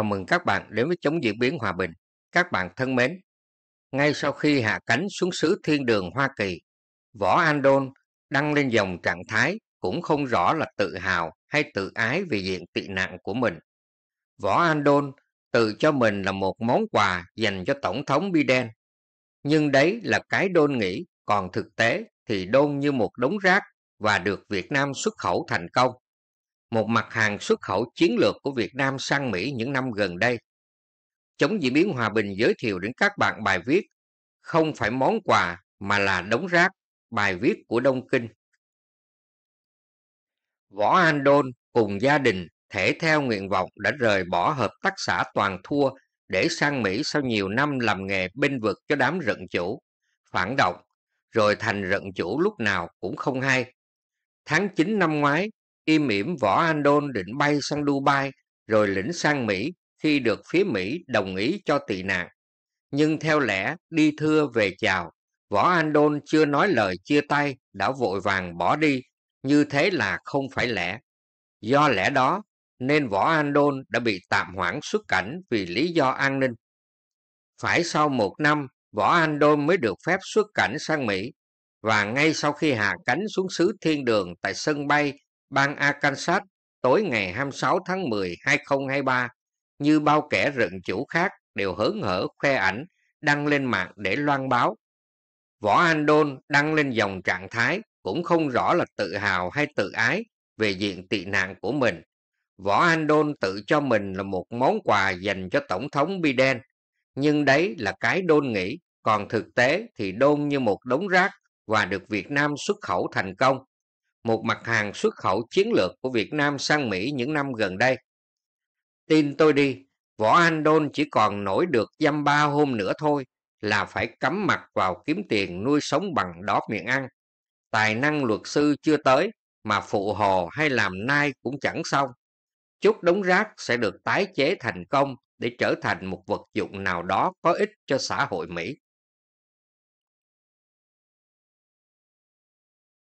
Chào mừng các bạn đến với Chống Diễn biến Hòa bình. Các bạn thân mến, ngay sau khi hạ cánh xuống xứ thiên đường Hoa Kỳ, Võ An Đôn đăng lên dòng trạng thái cũng không rõ là tự hào hay tự ái vì diện tị nạn của mình. Võ An Đôn tự cho mình là một món quà dành cho Tổng thống Biden. Nhưng đấy là cái Đôn nghĩ, còn thực tế thì Đôn như một đống rác và được Việt Nam xuất khẩu thành công một mặt hàng xuất khẩu chiến lược của Việt Nam sang Mỹ những năm gần đây. Chống diễn biến hòa bình giới thiệu đến các bạn bài viết Không phải món quà mà là đống rác, bài viết của Đông Kinh. Võ An Đôn cùng gia đình thể theo nguyện vọng đã rời bỏ hợp tác xã toàn thua để sang Mỹ sau nhiều năm làm nghề binh vực cho đám rận chủ, phản động, rồi thành rận chủ lúc nào cũng không hay. Tháng 9 năm ngoái, Kim miễn Võ An Đôn định bay sang Dubai rồi lĩnh sang Mỹ khi được phía Mỹ đồng ý cho tị nạn. Nhưng theo lẽ đi thưa về chào, Võ An Đôn chưa nói lời chia tay đã vội vàng bỏ đi, như thế là không phải lẽ. Do lẽ đó nên Võ An Đôn đã bị tạm hoãn xuất cảnh vì lý do an ninh. Phải sau một năm, Võ An Đôn mới được phép xuất cảnh sang Mỹ, và ngay sau khi hạ cánh xuống xứ thiên đường tại sân bay bang Arkansas tối ngày 26 tháng 10, 2023, như bao kẻ rận chủ khác đều hớn hở khoe ảnh đăng lên mạng để loan báo. Võ Anh Đôn đăng lên dòng trạng thái cũng không rõ là tự hào hay tự ái về diện tị nạn của mình. Võ Anh Đôn tự cho mình là một món quà dành cho Tổng thống Biden, nhưng đấy là cái Đôn nghĩ, còn thực tế thì Đôn như một đống rác và được Việt Nam xuất khẩu thành công một mặt hàng xuất khẩu chiến lược của Việt Nam sang Mỹ những năm gần đây. Tin tôi đi, võ anh Đôn chỉ còn nổi được dăm ba hôm nữa thôi là phải cắm mặt vào kiếm tiền nuôi sống bằng đó miệng ăn. Tài năng luật sư chưa tới mà phụ hồ hay làm nai cũng chẳng xong. Chút đống rác sẽ được tái chế thành công để trở thành một vật dụng nào đó có ích cho xã hội Mỹ.